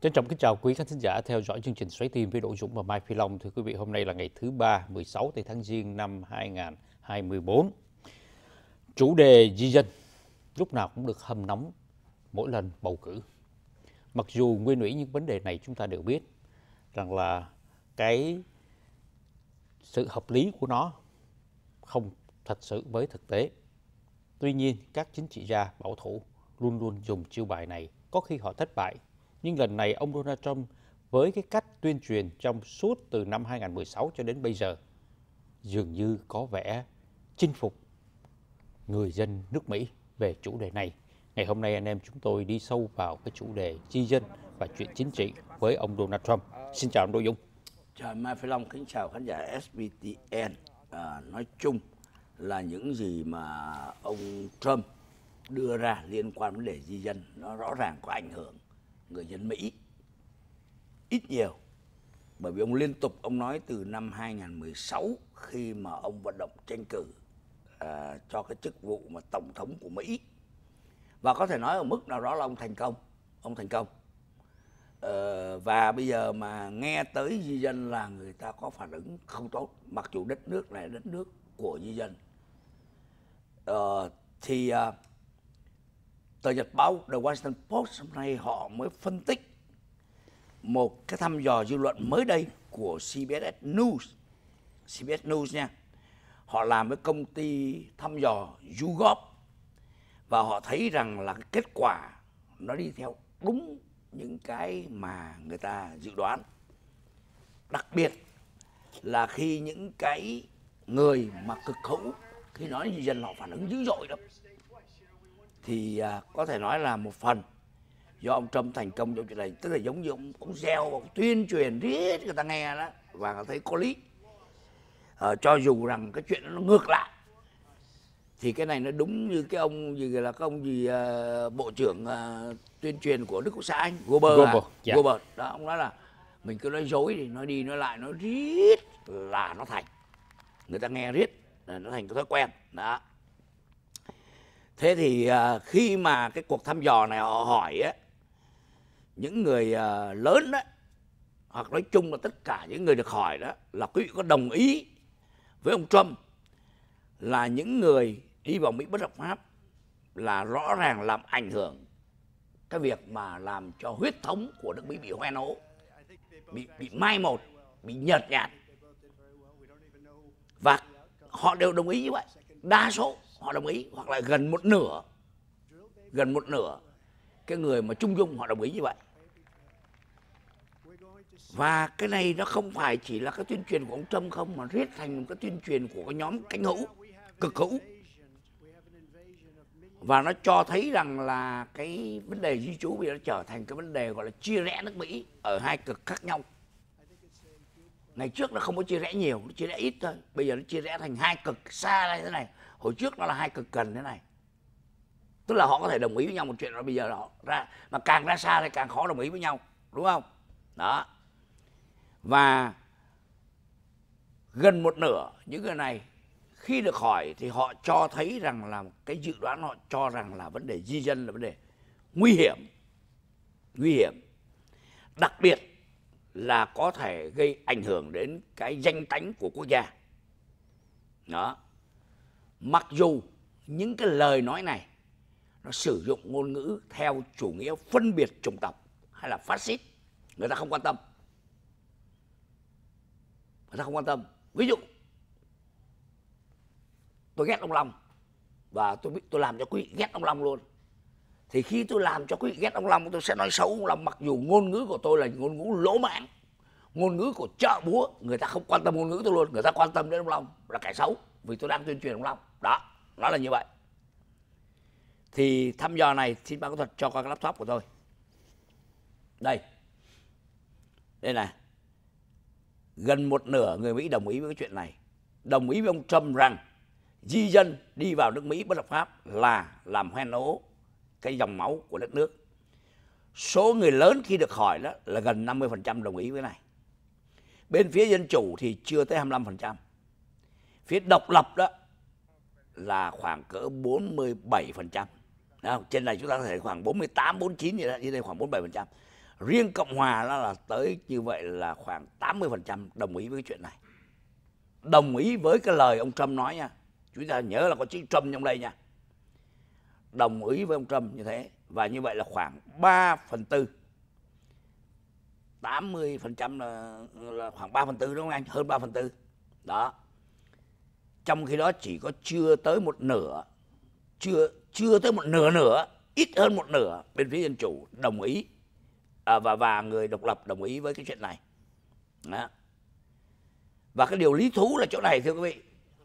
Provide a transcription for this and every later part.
Trân trọng kính chào quý khán thính giả theo dõi chương trình Xoáy Tim với Đỗ Dũng và Mai Phi Long. Thưa quý vị, hôm nay là ngày thứ ba, 16 tây tháng Giêng năm 2024. Chủ đề di dân lúc nào cũng được hâm nóng mỗi lần bầu cử. Mặc dù nguyên ủy những vấn đề này chúng ta đều biết rằng là cái sự hợp lý của nó không thật sự với thực tế. Tuy nhiên, các chính trị gia bảo thủ luôn luôn dùng chiêu bài này, có khi họ thất bại nhưng lần này ông Donald Trump với cái cách tuyên truyền trong suốt từ năm 2016 cho đến bây giờ dường như có vẻ chinh phục người dân nước Mỹ về chủ đề này. Ngày hôm nay anh em chúng tôi đi sâu vào cái chủ đề di dân và chuyện chính trị với ông Donald Trump. Xin chào ông Đỗ Dung. Chào Mai Phi Long, kính chào khán giả SBTN. À, nói chung là những gì mà ông Trump đưa ra liên quan vấn đề di dân nó rõ ràng có ảnh hưởng người dân Mỹ ít nhiều bởi vì ông liên tục ông nói từ năm 2016 khi mà ông vận động tranh cử à, cho cái chức vụ mà tổng thống của Mỹ và có thể nói ở mức nào đó là ông thành công ông thành công ờ, và bây giờ mà nghe tới di dân là người ta có phản ứng không tốt mặc dù đất nước này đất nước của di dân ờ, thì uh, tờ nhật báo The Washington Post hôm nay họ mới phân tích một cái thăm dò dư luận mới đây của CBS News. CBS News nha. Họ làm với công ty thăm dò YouGov và họ thấy rằng là cái kết quả nó đi theo đúng những cái mà người ta dự đoán. Đặc biệt là khi những cái người mà cực hữu khi nói như dân họ phản ứng dữ dội lắm thì à, có thể nói là một phần do ông Trump thành công trong chuyện này tức là giống như ông, cũng gieo ông tuyên truyền riết người ta nghe đó và người thấy có lý à, cho dù rằng cái chuyện nó ngược lại thì cái này nó đúng như cái ông gì là cái ông gì uh, bộ trưởng uh, tuyên truyền của đức quốc xã anh Gober Gober, à? yeah. Dạ. Gober đó ông nói là mình cứ nói dối thì nói đi nói lại nó riết là nó thành người ta nghe riết nó thành cái thói quen đó thế thì à, khi mà cái cuộc thăm dò này họ hỏi á những người à, lớn đó hoặc nói chung là tất cả những người được hỏi đó là quý vị có đồng ý với ông Trump là những người đi vào Mỹ bất hợp pháp là rõ ràng làm ảnh hưởng cái việc mà làm cho huyết thống của nước Mỹ bị hoen ố, bị bị mai một, bị nhợt nhạt và họ đều đồng ý như vậy, đa số họ đồng ý hoặc là gần một nửa gần một nửa cái người mà trung dung họ đồng ý như vậy và cái này nó không phải chỉ là cái tuyên truyền của ông Trump không mà riết thành một cái tuyên truyền của cái nhóm cánh hữu cực hữu và nó cho thấy rằng là cái vấn đề di trú bây giờ nó trở thành cái vấn đề gọi là chia rẽ nước Mỹ ở hai cực khác nhau ngày trước nó không có chia rẽ nhiều nó chia rẽ ít thôi bây giờ nó chia rẽ thành hai cực xa ra như thế này hồi trước nó là hai cực cần thế này tức là họ có thể đồng ý với nhau một chuyện rồi bây giờ họ ra mà càng ra xa thì càng khó đồng ý với nhau đúng không đó và gần một nửa những người này khi được hỏi thì họ cho thấy rằng là cái dự đoán họ cho rằng là vấn đề di dân là vấn đề nguy hiểm nguy hiểm đặc biệt là có thể gây ảnh hưởng đến cái danh tánh của quốc gia đó Mặc dù những cái lời nói này nó sử dụng ngôn ngữ theo chủ nghĩa phân biệt chủng tộc hay là phát xít, người ta không quan tâm. Người ta không quan tâm. Ví dụ, tôi ghét ông Long và tôi tôi làm cho quý vị ghét ông Long luôn. Thì khi tôi làm cho quý vị ghét ông Long, tôi sẽ nói xấu ông Long mặc dù ngôn ngữ của tôi là ngôn ngữ lỗ mãng ngôn ngữ của chợ búa người ta không quan tâm ngôn ngữ tôi luôn người ta quan tâm đến ông long là kẻ xấu vì tôi đang tuyên truyền ông long đó nó là như vậy thì thăm dò này xin bác kỹ thuật cho qua cái laptop của tôi đây đây này gần một nửa người Mỹ đồng ý với cái chuyện này đồng ý với ông Trump rằng di dân đi vào nước Mỹ bất hợp pháp là làm hoen ố cái dòng máu của đất nước số người lớn khi được hỏi đó là gần 50% đồng ý với này bên phía dân chủ thì chưa tới 25% phía độc lập đó là khoảng cỡ 47%. Không? Trên này chúng ta có thể khoảng 48, 49 gì đó, như đây khoảng 47%. Riêng Cộng Hòa đó là tới như vậy là khoảng 80% đồng ý với cái chuyện này. Đồng ý với cái lời ông Trump nói nha. Chúng ta nhớ là có chữ Trump trong đây nha. Đồng ý với ông Trump như thế. Và như vậy là khoảng 3 phần 4. 80% là, là khoảng 3 phần 4 đúng không anh? Hơn 3 phần 4. Đó trong khi đó chỉ có chưa tới một nửa chưa chưa tới một nửa nửa ít hơn một nửa bên phía dân chủ đồng ý à, và và người độc lập đồng ý với cái chuyện này đó. và cái điều lý thú là chỗ này thưa quý vị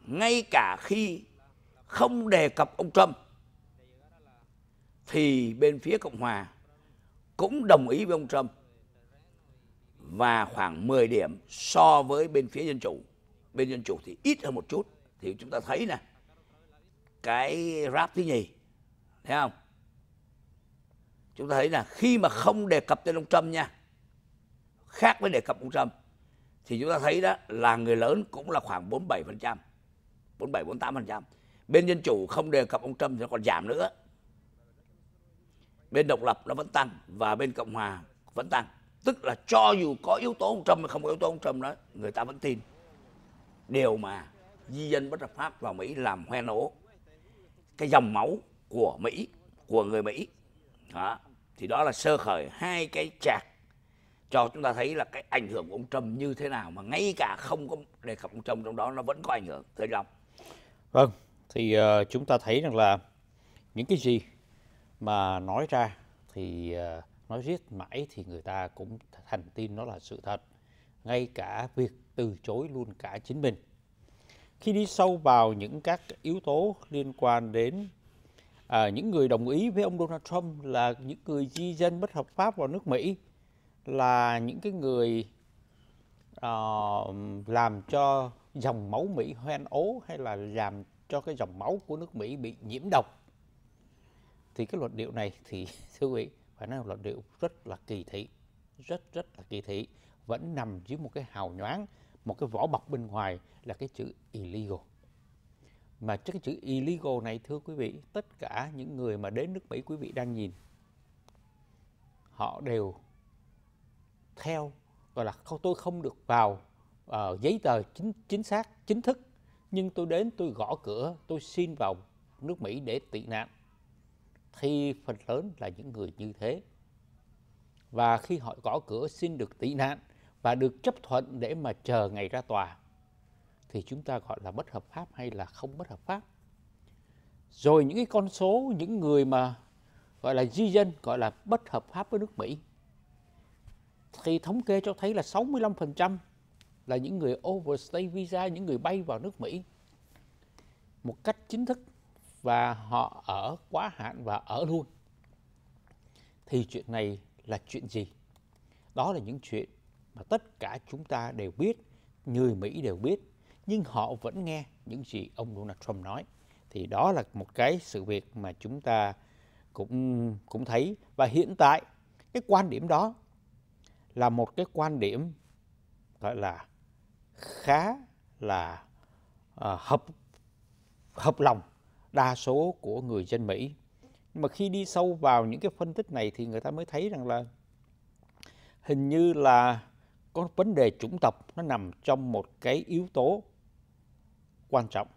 ngay cả khi không đề cập ông Trump thì bên phía Cộng hòa cũng đồng ý với ông Trump và khoảng 10 điểm so với bên phía dân chủ. Bên dân chủ thì ít hơn một chút thì chúng ta thấy nè cái rap thứ nhì thấy không chúng ta thấy là khi mà không đề cập tới ông Trump nha khác với đề cập ông Trump thì chúng ta thấy đó là người lớn cũng là khoảng 47% 47 48% bên dân chủ không đề cập ông Trump thì nó còn giảm nữa bên độc lập nó vẫn tăng và bên cộng hòa vẫn tăng tức là cho dù có yếu tố ông Trump hay không có yếu tố ông Trump đó người ta vẫn tin điều mà di dân bất hợp pháp vào Mỹ làm hoe nổ cái dòng máu của Mỹ của người Mỹ đó. thì đó là sơ khởi hai cái chạc cho chúng ta thấy là cái ảnh hưởng của ông Trump như thế nào mà ngay cả không có đề cập ông Trump trong đó nó vẫn có ảnh hưởng thưa Long vâng thì uh, chúng ta thấy rằng là những cái gì mà nói ra thì uh, nói riết mãi thì người ta cũng thành tin nó là sự thật ngay cả việc từ chối luôn cả chính mình khi đi sâu vào những các yếu tố liên quan đến à, những người đồng ý với ông Donald Trump là những người di dân bất hợp pháp vào nước Mỹ là những cái người uh, làm cho dòng máu Mỹ hoen ố hay là làm cho cái dòng máu của nước Mỹ bị nhiễm độc thì cái luận điệu này thì thưa quý vị phải nói là luận điệu rất là kỳ thị rất rất là kỳ thị vẫn nằm dưới một cái hào nhoáng một cái vỏ bọc bên ngoài là cái chữ illegal mà trước cái chữ illegal này thưa quý vị tất cả những người mà đến nước Mỹ quý vị đang nhìn họ đều theo gọi là không tôi không được vào uh, giấy tờ chính chính xác chính thức nhưng tôi đến tôi gõ cửa tôi xin vào nước Mỹ để tị nạn thì phần lớn là những người như thế và khi họ gõ cửa xin được tị nạn và được chấp thuận để mà chờ ngày ra tòa thì chúng ta gọi là bất hợp pháp hay là không bất hợp pháp. Rồi những cái con số những người mà gọi là di dân gọi là bất hợp pháp với nước Mỹ thì thống kê cho thấy là 65% là những người overstay visa, những người bay vào nước Mỹ một cách chính thức và họ ở quá hạn và ở luôn. Thì chuyện này là chuyện gì? Đó là những chuyện mà tất cả chúng ta đều biết, người Mỹ đều biết, nhưng họ vẫn nghe những gì ông Donald Trump nói. Thì đó là một cái sự việc mà chúng ta cũng cũng thấy và hiện tại cái quan điểm đó là một cái quan điểm gọi là khá là uh, hợp hợp lòng đa số của người dân Mỹ. Nhưng mà khi đi sâu vào những cái phân tích này thì người ta mới thấy rằng là hình như là có vấn đề chủng tộc nó nằm trong một cái yếu tố quan trọng.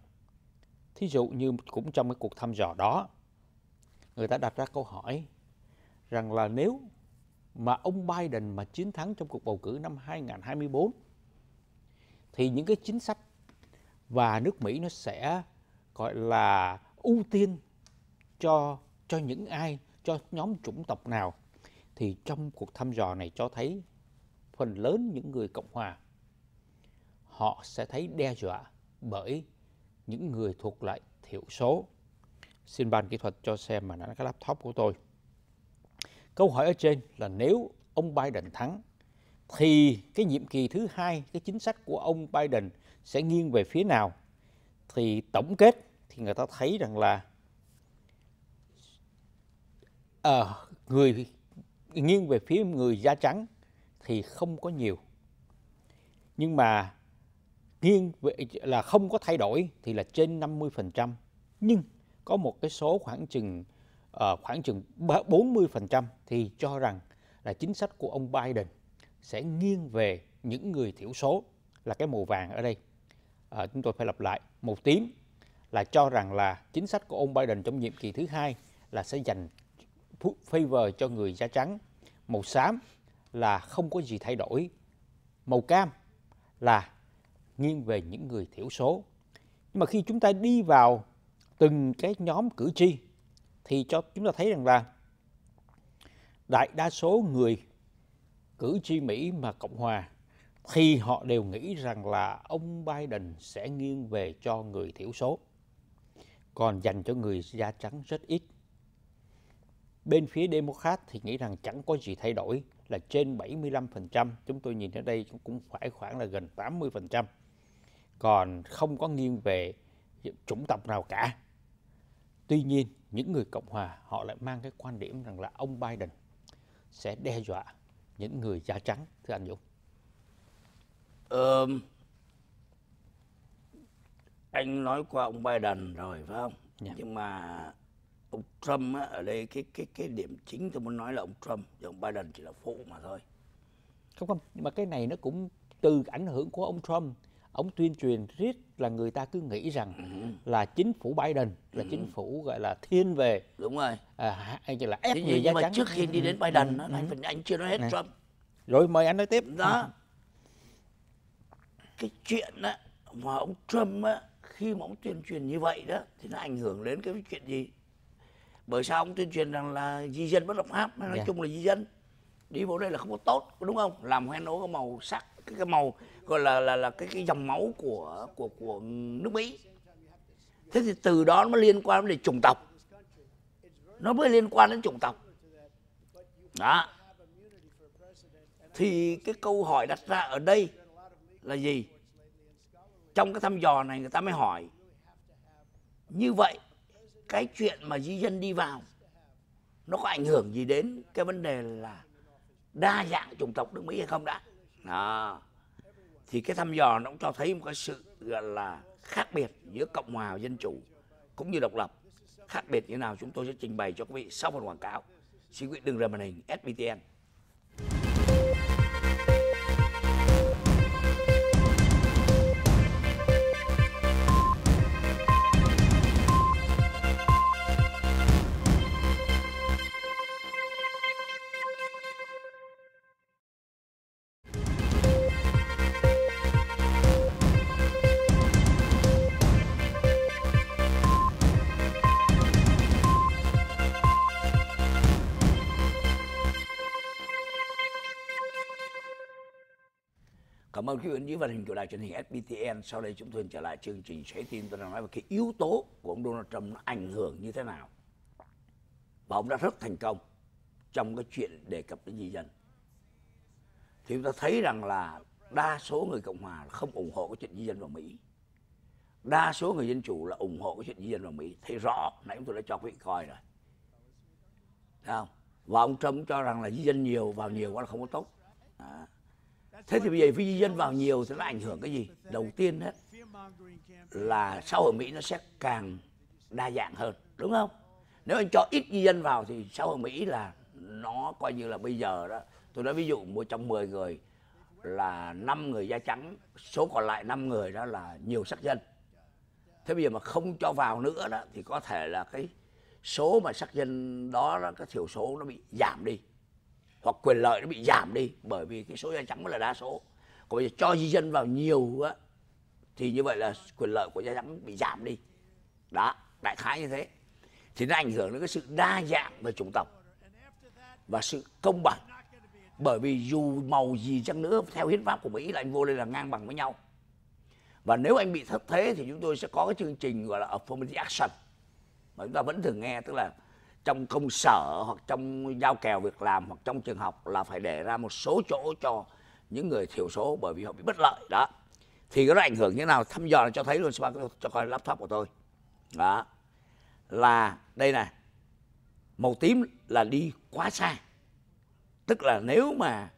Thí dụ như cũng trong cái cuộc thăm dò đó, người ta đặt ra câu hỏi rằng là nếu mà ông Biden mà chiến thắng trong cuộc bầu cử năm 2024 thì những cái chính sách và nước Mỹ nó sẽ gọi là ưu tiên cho cho những ai, cho nhóm chủng tộc nào thì trong cuộc thăm dò này cho thấy phần lớn những người Cộng Hòa họ sẽ thấy đe dọa bởi những người thuộc lại thiểu số. Xin ban kỹ thuật cho xem màn ảnh cái laptop của tôi. Câu hỏi ở trên là nếu ông Biden thắng thì cái nhiệm kỳ thứ hai, cái chính sách của ông Biden sẽ nghiêng về phía nào? Thì tổng kết thì người ta thấy rằng là à, người nghiêng về phía người da trắng thì không có nhiều nhưng mà nghiêng là không có thay đổi thì là trên 50% nhưng có một cái số khoảng chừng uh, khoảng chừng 40% thì cho rằng là chính sách của ông Biden sẽ nghiêng về những người thiểu số là cái màu vàng ở đây à, chúng tôi phải lặp lại màu tím là cho rằng là chính sách của ông Biden trong nhiệm kỳ thứ hai là sẽ dành favor cho người da trắng màu xám là không có gì thay đổi. Màu cam là nghiêng về những người thiểu số. Nhưng mà khi chúng ta đi vào từng cái nhóm cử tri thì cho chúng ta thấy rằng là đại đa số người cử tri Mỹ mà Cộng hòa thì họ đều nghĩ rằng là ông Biden sẽ nghiêng về cho người thiểu số. Còn dành cho người da trắng rất ít. Bên phía Democrat thì nghĩ rằng chẳng có gì thay đổi là trên 75%, chúng tôi nhìn ở đây cũng phải khoảng là gần 80%. Còn không có nghiêng về chủng tộc nào cả. Tuy nhiên, những người Cộng Hòa họ lại mang cái quan điểm rằng là ông Biden sẽ đe dọa những người da trắng, thưa anh Dũng. Um, anh nói qua ông Biden rồi phải không? Yeah. Dạ. Nhưng mà ông Trump á, ở đây cái cái cái điểm chính tôi muốn nói là ông Trump và ông Biden chỉ là phụ mà thôi không không nhưng mà cái này nó cũng từ ảnh hưởng của ông Trump ông tuyên truyền riết là người ta cứ nghĩ rằng ừ. là chính phủ Biden là ừ. chính phủ gọi là thiên về đúng rồi à, hay là ép Thế người da nhưng trắng. mà trước khi đi đến ừ, Biden ừ. anh ừ. anh chưa nói hết này. Trump rồi mời anh nói tiếp đó ừ. cái chuyện á mà ông Trump á, khi mà ông tuyên truyền như vậy đó thì nó ảnh hưởng đến cái chuyện gì bởi sao ông tuyên truyền rằng là di dân bất hợp pháp nói yeah. Dạ. chung là di dân đi bộ đây là không có tốt đúng không làm hoen ố cái màu sắc cái, cái màu gọi là là là cái cái dòng máu của của của nước mỹ thế thì từ đó nó liên quan đến chủng tộc nó mới liên quan đến chủng tộc đó thì cái câu hỏi đặt ra ở đây là gì trong cái thăm dò này người ta mới hỏi như vậy cái chuyện mà di dân đi vào nó có ảnh hưởng gì đến cái vấn đề là đa dạng chủng tộc nước Mỹ hay không đã đó. thì cái thăm dò nó cũng cho thấy một cái sự gọi là khác biệt giữa cộng hòa và dân chủ cũng như độc lập khác biệt như nào chúng tôi sẽ trình bày cho quý vị sau một quảng cáo xin quý vị đừng rời màn hình SBTN mời quý vị đến màn hình của đài truyền hình SBTN sau đây chúng tôi trở lại chương trình sẽ tin tôi đang nói về cái yếu tố của ông Donald Trump nó ảnh hưởng như thế nào và ông đã rất thành công trong cái chuyện đề cập đến di dân thì chúng ta thấy rằng là đa số người cộng hòa không ủng hộ cái chuyện di dân vào mỹ đa số người dân chủ là ủng hộ cái chuyện di dân vào mỹ thấy rõ nãy chúng tôi đã cho quý vị coi rồi Thấy không và ông trump cho rằng là di dân nhiều vào nhiều quá là không có tốt à thế thì bây giờ vi dân vào nhiều thì nó ảnh hưởng cái gì đầu tiên hết là xã hội mỹ nó sẽ càng đa dạng hơn đúng không nếu anh cho ít di dân vào thì xã hội mỹ là nó coi như là bây giờ đó tôi nói ví dụ một trong 10 người là 5 người da trắng số còn lại 5 người đó là nhiều sắc dân thế bây giờ mà không cho vào nữa đó thì có thể là cái số mà sắc dân đó là cái thiểu số nó bị giảm đi hoặc quyền lợi nó bị giảm đi bởi vì cái số da trắng mới là đa số còn bây giờ cho di dân vào nhiều á thì như vậy là quyền lợi của da trắng bị giảm đi đó đại khái như thế thì nó ảnh hưởng đến cái sự đa dạng về chủng tộc và sự công bằng bởi vì dù màu gì chăng nữa theo hiến pháp của mỹ là anh vô đây là ngang bằng với nhau và nếu anh bị thất thế thì chúng tôi sẽ có cái chương trình gọi là affirmative action mà chúng ta vẫn thường nghe tức là trong công sở hoặc trong giao kèo việc làm hoặc trong trường học là phải để ra một số chỗ cho những người thiểu số bởi vì họ bị bất lợi đó thì nó ảnh hưởng như thế nào thăm dò là cho thấy luôn cho coi laptop của tôi đó là đây này màu tím là đi quá xa tức là nếu mà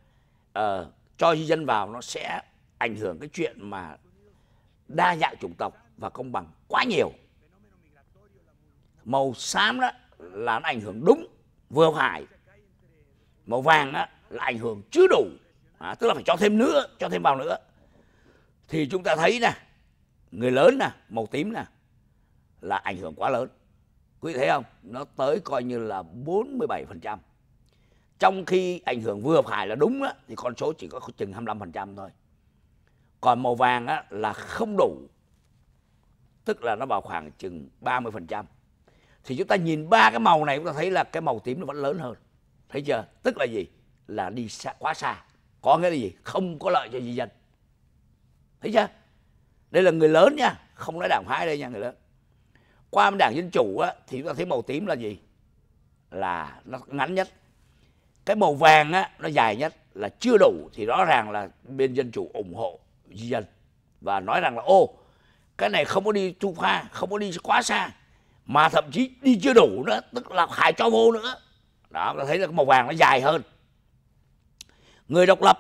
uh, cho di dân vào nó sẽ ảnh hưởng cái chuyện mà đa dạng chủng tộc và công bằng quá nhiều màu xám đó là nó ảnh hưởng đúng vừa phải màu vàng á, là ảnh hưởng chưa đủ à, tức là phải cho thêm nữa cho thêm vào nữa thì chúng ta thấy nè người lớn nè màu tím nè là ảnh hưởng quá lớn quý vị thấy không nó tới coi như là 47% trong khi ảnh hưởng vừa phải là đúng á, thì con số chỉ có chừng 25% thôi còn màu vàng á, là không đủ tức là nó vào khoảng chừng 30% thì chúng ta nhìn ba cái màu này chúng ta thấy là cái màu tím nó vẫn lớn hơn thấy chưa tức là gì là đi xa quá xa có nghĩa là gì không có lợi cho di dân thấy chưa đây là người lớn nha không nói đảng hai đây nha người lớn qua bên đảng dân chủ á, thì chúng ta thấy màu tím là gì là nó ngắn nhất cái màu vàng á, nó dài nhất là chưa đủ thì rõ ràng là bên dân chủ ủng hộ di dân và nói rằng là ô cái này không có đi chu pha không có đi quá xa mà thậm chí đi chưa đủ nữa tức là phải cho vô nữa đó ta thấy là màu vàng nó dài hơn người độc lập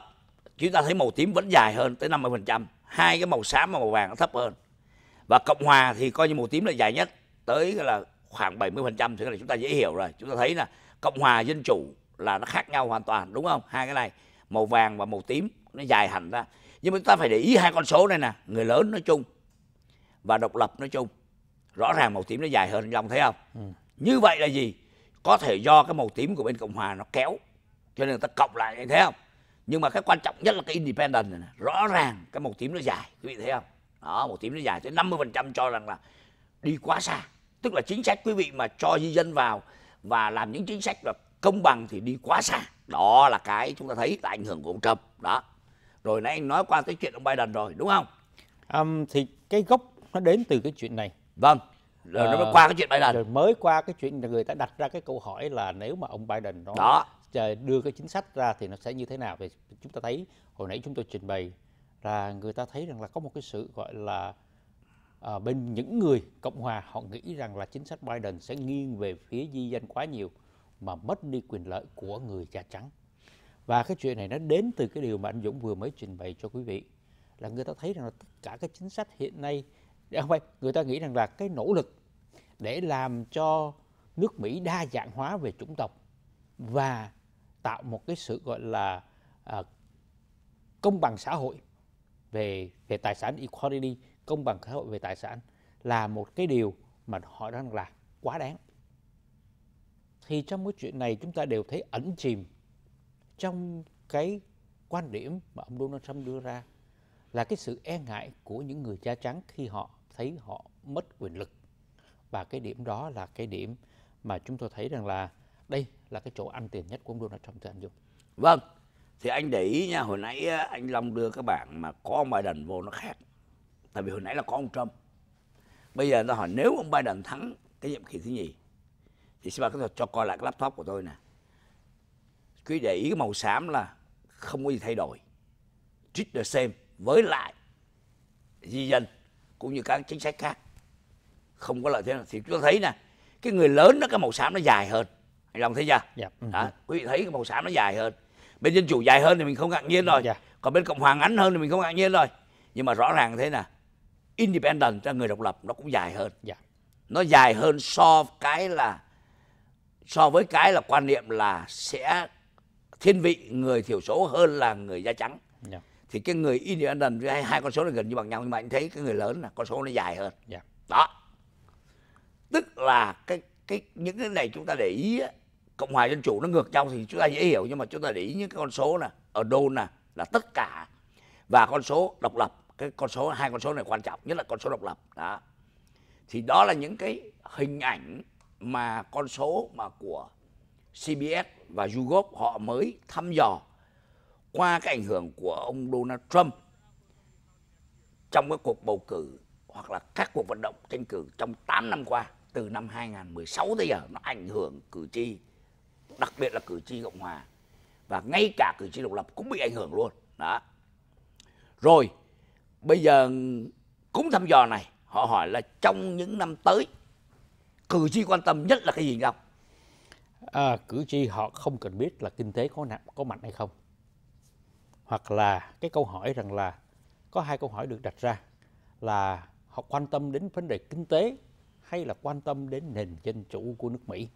chúng ta thấy màu tím vẫn dài hơn tới 50% hai cái màu xám và màu vàng nó thấp hơn và cộng hòa thì coi như màu tím là dài nhất tới là khoảng 70% thì là chúng ta dễ hiểu rồi chúng ta thấy là cộng hòa dân chủ là nó khác nhau hoàn toàn đúng không hai cái này màu vàng và màu tím nó dài hẳn ra nhưng mà chúng ta phải để ý hai con số này nè người lớn nói chung và độc lập nói chung rõ ràng màu tím nó dài hơn anh long thấy không ừ. như vậy là gì có thể do cái màu tím của bên cộng hòa nó kéo cho nên người ta cộng lại anh thấy không nhưng mà cái quan trọng nhất là cái independent này rõ ràng cái màu tím nó dài quý vị thấy không đó màu tím nó dài tới 50% cho rằng là đi quá xa tức là chính sách quý vị mà cho di dân vào và làm những chính sách là công bằng thì đi quá xa đó là cái chúng ta thấy là ảnh hưởng của ông Trump đó rồi nãy anh nói qua tới chuyện ông Biden rồi đúng không à, thì cái gốc nó đến từ cái chuyện này vâng rồi nó mới qua cái chuyện ờ, Biden rồi mới qua cái chuyện người ta đặt ra cái câu hỏi là nếu mà ông Biden nó đó đưa cái chính sách ra thì nó sẽ như thế nào thì chúng ta thấy hồi nãy chúng tôi trình bày là người ta thấy rằng là có một cái sự gọi là à, bên những người cộng hòa họ nghĩ rằng là chính sách Biden sẽ nghiêng về phía di dân quá nhiều mà mất đi quyền lợi của người da trắng và cái chuyện này nó đến từ cái điều mà anh Dũng vừa mới trình bày cho quý vị là người ta thấy rằng là tất cả các chính sách hiện nay không phải người ta nghĩ rằng là cái nỗ lực để làm cho nước Mỹ đa dạng hóa về chủng tộc và tạo một cái sự gọi là à, công bằng xã hội về về tài sản equality công bằng xã hội về tài sản là một cái điều mà họ đang là quá đáng thì trong cái chuyện này chúng ta đều thấy ẩn chìm trong cái quan điểm mà ông Donald Trump đưa ra là cái sự e ngại của những người da trắng khi họ thấy họ mất quyền lực và cái điểm đó là cái điểm mà chúng tôi thấy rằng là đây là cái chỗ ăn tiền nhất của ông Donald Trump thưa anh Dung. Vâng, thì anh để ý nha, hồi nãy anh Long đưa các bạn mà có ông Biden vô nó khác. Tại vì hồi nãy là có ông Trump. Bây giờ ta hỏi nếu ông Biden thắng cái nhiệm kỳ thứ nhì thì xin bạn có thể cho coi lại cái laptop của tôi nè. Quý để ý cái màu xám là không có gì thay đổi. Treat the same với lại di dân cũng như các chính sách khác không có lợi thế nào thì chúng ta thấy nè cái người lớn nó cái màu xám nó dài hơn anh lòng thấy chưa yeah. Dạ. Ừ. đó, quý vị thấy cái màu xám nó dài hơn bên dân chủ dài hơn thì mình không ngạc nhiên rồi yeah. Dạ. còn bên cộng hòa ngắn hơn thì mình không ngạc nhiên rồi nhưng mà rõ ràng thế nè independent cho người độc lập nó cũng dài hơn yeah. Dạ. nó dài hơn so cái là so với cái là quan niệm là sẽ thiên vị người thiểu số hơn là người da trắng yeah thì cái người Indian hai, hai con số là gần như bằng nhau nhưng mà anh thấy cái người lớn là con số nó dài hơn yeah. Dạ. đó tức là cái cái những cái này chúng ta để ý cộng hòa dân chủ nó ngược nhau thì chúng ta dễ hiểu nhưng mà chúng ta để ý những cái con số là ở đô là là tất cả và con số độc lập cái con số hai con số này quan trọng nhất là con số độc lập đó thì đó là những cái hình ảnh mà con số mà của CBS và YouGov họ mới thăm dò qua cái ảnh hưởng của ông Donald Trump trong cái cuộc bầu cử hoặc là các cuộc vận động tranh cử trong 8 năm qua từ năm 2016 tới giờ nó ảnh hưởng cử tri đặc biệt là cử tri cộng hòa và ngay cả cử tri độc lập cũng bị ảnh hưởng luôn đó rồi bây giờ cũng thăm dò này họ hỏi là trong những năm tới cử tri quan tâm nhất là cái gì không à, cử tri họ không cần biết là kinh tế có nặng có mạnh hay không hoặc là cái câu hỏi rằng là có hai câu hỏi được đặt ra là họ quan tâm đến vấn đề kinh tế hay là quan tâm đến nền dân chủ của nước Mỹ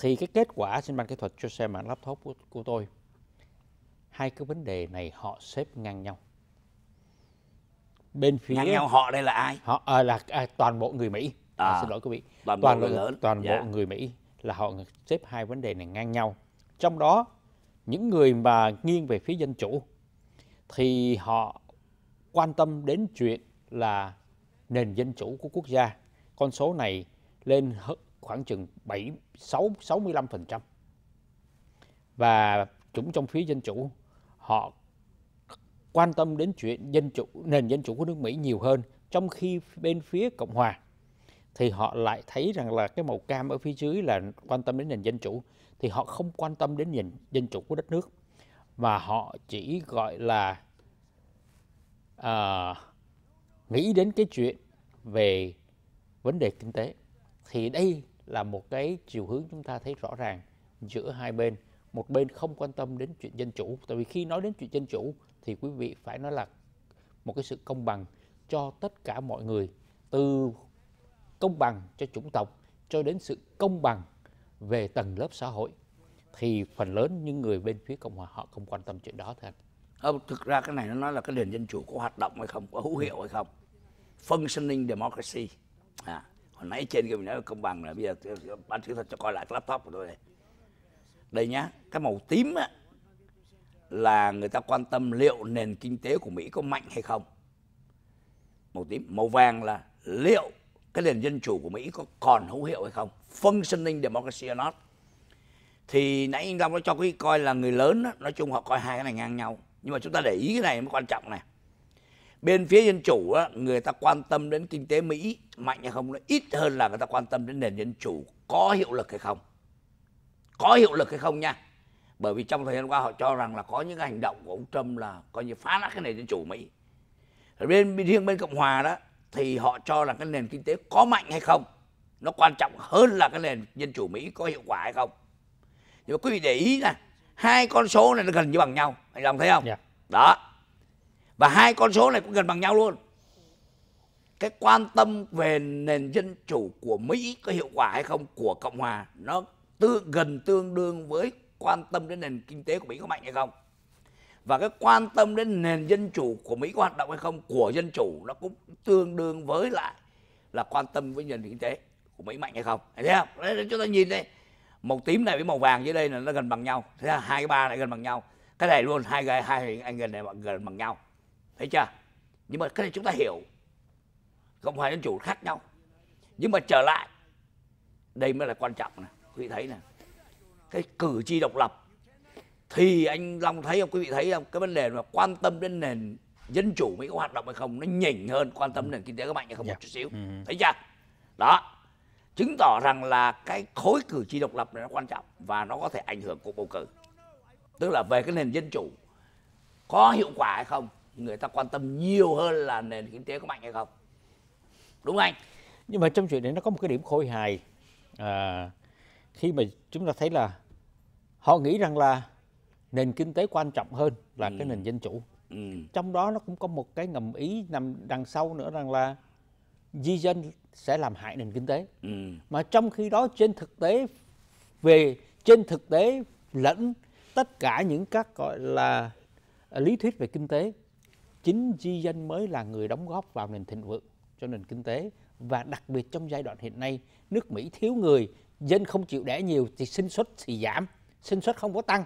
thì cái kết quả trên bàn kỹ thuật cho xem mạng laptop của, của tôi hai cái vấn đề này họ xếp ngang nhau bên phía ngang nhau họ đây là ai họ à, là à, toàn bộ người Mỹ à, à, xin lỗi quý vị toàn, toàn bộ người lớn toàn dạ. bộ người Mỹ là họ xếp hai vấn đề này ngang nhau trong đó những người mà nghiêng về phía dân chủ thì họ quan tâm đến chuyện là nền dân chủ của quốc gia. Con số này lên khoảng chừng 7 6 65%. Và chúng trong phía dân chủ, họ quan tâm đến chuyện dân chủ nền dân chủ của nước Mỹ nhiều hơn, trong khi bên phía Cộng hòa thì họ lại thấy rằng là cái màu cam ở phía dưới là quan tâm đến nền dân chủ thì họ không quan tâm đến nền dân chủ của đất nước và họ chỉ gọi là à, nghĩ đến cái chuyện về vấn đề kinh tế thì đây là một cái chiều hướng chúng ta thấy rõ ràng giữa hai bên một bên không quan tâm đến chuyện dân chủ tại vì khi nói đến chuyện dân chủ thì quý vị phải nói là một cái sự công bằng cho tất cả mọi người từ công bằng cho chủng tộc cho đến sự công bằng về tầng lớp xã hội thì phần lớn những người bên phía cộng hòa họ không quan tâm chuyện đó thật không thực ra cái này nó nói là cái nền dân chủ có hoạt động hay không có hữu hiệu hay không functioning democracy à hồi nãy trên kia mình nói công bằng là bây giờ ban chữ thật cho coi lại laptop của tôi đây đây nhá cái màu tím á là người ta quan tâm liệu nền kinh tế của mỹ có mạnh hay không màu tím màu vàng là liệu cái nền dân chủ của Mỹ có còn hữu hiệu hay không functioning democracy or not thì nãy anh Long nó cho quý coi là người lớn đó, nói chung họ coi hai cái này ngang nhau nhưng mà chúng ta để ý cái này mới quan trọng này bên phía dân chủ đó, người ta quan tâm đến kinh tế Mỹ mạnh hay không nó ít hơn là người ta quan tâm đến nền dân chủ có hiệu lực hay không có hiệu lực hay không nha bởi vì trong thời gian qua họ cho rằng là có những cái hành động của ông Trump là coi như phá nát cái nền dân chủ Mỹ bên riêng bên Cộng hòa đó thì họ cho là cái nền kinh tế có mạnh hay không nó quan trọng hơn là cái nền dân chủ Mỹ có hiệu quả hay không nhưng mà quý vị để ý nè hai con số này nó gần như bằng nhau anh Long thấy không yeah. Dạ. đó và hai con số này cũng gần bằng nhau luôn cái quan tâm về nền dân chủ của Mỹ có hiệu quả hay không của Cộng hòa nó tương gần tương đương với quan tâm đến nền kinh tế của Mỹ có mạnh hay không và cái quan tâm đến nền dân chủ của Mỹ có hoạt động hay không của dân chủ nó cũng tương đương với lại là quan tâm với nền kinh tế của Mỹ mạnh hay không thấy không đấy, chúng ta nhìn đây màu tím này với màu vàng dưới đây là nó gần bằng nhau thế là hai cái ba lại gần bằng nhau cái này luôn hai cái hai hình anh gần này gần bằng nhau thấy chưa nhưng mà cái này chúng ta hiểu cộng hòa dân chủ khác nhau nhưng mà trở lại đây mới là quan trọng này quý thấy nè cái cử tri độc lập thì anh Long thấy không quý vị thấy không cái vấn đề mà quan tâm đến nền dân chủ mới có hoạt động hay không nó nhỉnh hơn quan tâm ừ. nền kinh tế có mạnh hay không yeah. một dạ. chút xíu ừ. thấy chưa đó chứng tỏ rằng là cái khối cử tri độc lập này nó quan trọng và nó có thể ảnh hưởng cuộc bầu cử tức là về cái nền dân chủ có hiệu quả hay không người ta quan tâm nhiều hơn là nền kinh tế có mạnh hay không đúng không anh nhưng mà trong chuyện này nó có một cái điểm khôi hài à, khi mà chúng ta thấy là họ nghĩ rằng là nền kinh tế quan trọng hơn là ừ. cái nền dân chủ ừ. trong đó nó cũng có một cái ngầm ý nằm đằng sau nữa rằng là di dân sẽ làm hại nền kinh tế ừ. mà trong khi đó trên thực tế về trên thực tế lẫn tất cả những các gọi là lý thuyết về kinh tế chính di dân mới là người đóng góp vào nền thịnh vượng cho nền kinh tế và đặc biệt trong giai đoạn hiện nay nước Mỹ thiếu người dân không chịu đẻ nhiều thì sinh xuất thì giảm sinh xuất không có tăng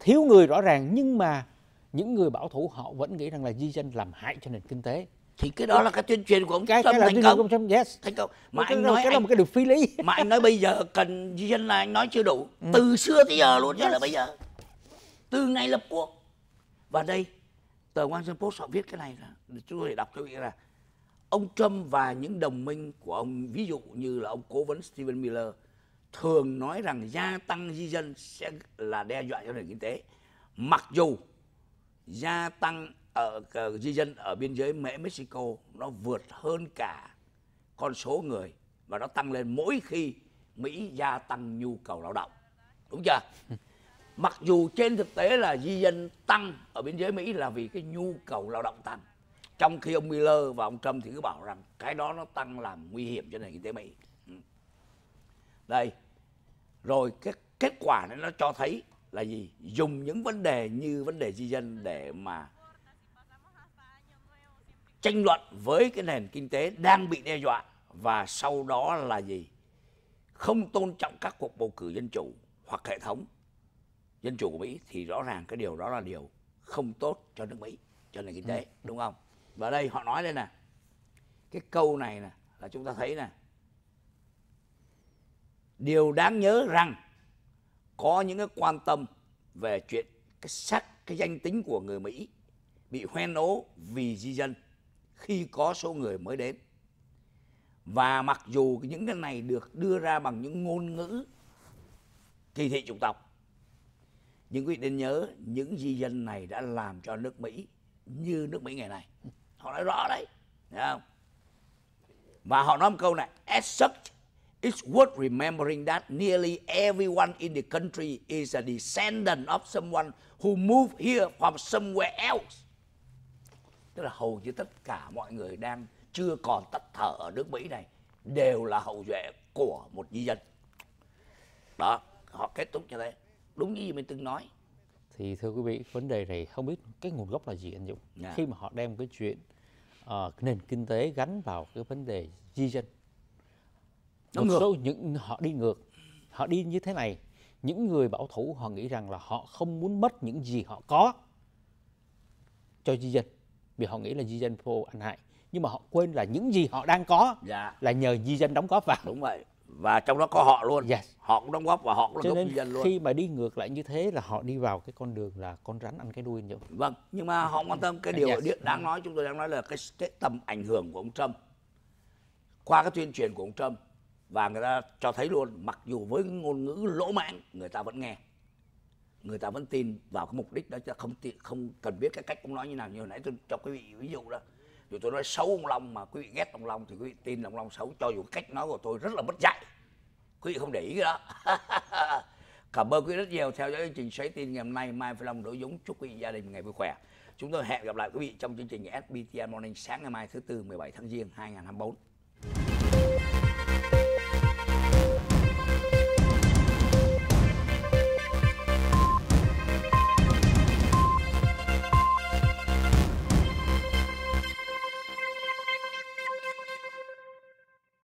thiếu người rõ ràng nhưng mà những người bảo thủ họ vẫn nghĩ rằng là di dân làm hại cho nền kinh tế thì cái đó là cái tuyên truyền của ông cái, Trump cái là thành công. Ông Trump, yes. thành công mà, mà anh nói cái anh, là một cái điều phi lý mà anh nói bây giờ cần di dân là anh nói chưa đủ ừ. từ xưa tới giờ luôn yes. là bây giờ từ ngày lập quốc và đây tờ Washington Post họ viết cái này là chúng tôi đọc cho vị là ông Trump và những đồng minh của ông ví dụ như là ông cố vấn Stephen Miller thường nói rằng gia tăng di dân sẽ là đe dọa cho nền kinh tế mặc dù gia tăng ở ờ, di dân ở biên giới Mỹ Mexico nó vượt hơn cả con số người và nó tăng lên mỗi khi Mỹ gia tăng nhu cầu lao động đúng chưa mặc dù trên thực tế là di dân tăng ở biên giới Mỹ là vì cái nhu cầu lao động tăng trong khi ông Miller và ông Trump thì cứ bảo rằng cái đó nó tăng làm nguy hiểm cho nền kinh tế Mỹ ừ. đây rồi cái kết quả này nó cho thấy là gì dùng những vấn đề như vấn đề di dân để mà tranh luận với cái nền kinh tế đang bị đe dọa và sau đó là gì không tôn trọng các cuộc bầu cử dân chủ hoặc hệ thống dân chủ của Mỹ thì rõ ràng cái điều đó là điều không tốt cho nước Mỹ cho nền kinh tế ừ. đúng không và đây họ nói đây nè cái câu này nè là chúng ta thấy nè điều đáng nhớ rằng có những cái quan tâm về chuyện cái sắc cái danh tính của người Mỹ bị hoen ố vì di dân khi có số người mới đến và mặc dù những cái này được đưa ra bằng những ngôn ngữ kỳ thị chủng tộc nhưng quý vị nên nhớ những di dân này đã làm cho nước Mỹ như nước Mỹ ngày này họ nói rõ đấy không? và họ nói một câu này as such It's worth remembering that nearly everyone in the country is a descendant of someone who moved here from somewhere else. Tức là hầu như tất cả mọi người đang chưa còn tắt thở ở nước Mỹ này đều là hậu duệ của một di dân. Đó, họ kết thúc như thế. Đúng như mình từng nói. Thì thưa quý vị, vấn đề này không biết cái nguồn gốc là gì anh Dũng. Yeah. Dạ. Khi mà họ đem cái chuyện uh, nền kinh tế gắn vào cái vấn đề di dân nó một ngược. số những họ đi ngược họ đi như thế này những người bảo thủ họ nghĩ rằng là họ không muốn mất những gì họ có cho di dân vì họ nghĩ là di dân vô ảnh hại nhưng mà họ quên là những gì họ đang có dạ. là nhờ di dân đóng góp vào đúng vậy và trong đó có họ luôn yes. họ cũng đóng góp và họ cũng đóng góp di dân luôn khi mà đi ngược lại như thế là họ đi vào cái con đường là con rắn ăn cái đuôi nhiều vâng nhưng mà họ quan tâm cái điều yes. đáng nói chúng tôi đang nói là cái, cái tầm ảnh hưởng của ông Trump qua cái tuyên truyền của ông Trump và người ta cho thấy luôn mặc dù với ngôn ngữ lỗ mãng người ta vẫn nghe người ta vẫn tin vào cái mục đích đó chứ không không cần biết cái cách ông nói như nào như hồi nãy tôi cho quý vị ví dụ đó dù tôi nói xấu ông long mà quý vị ghét ông long thì quý vị tin ông long xấu cho dù cách nói của tôi rất là bất dạy quý vị không để ý cái đó cảm ơn quý vị rất nhiều theo dõi chương trình xoáy tin ngày hôm nay mai phi long đỗ dũng chúc quý vị gia đình ngày vui khỏe chúng tôi hẹn gặp lại quý vị trong chương trình SBTN Morning sáng ngày mai thứ tư 17 tháng giêng 2024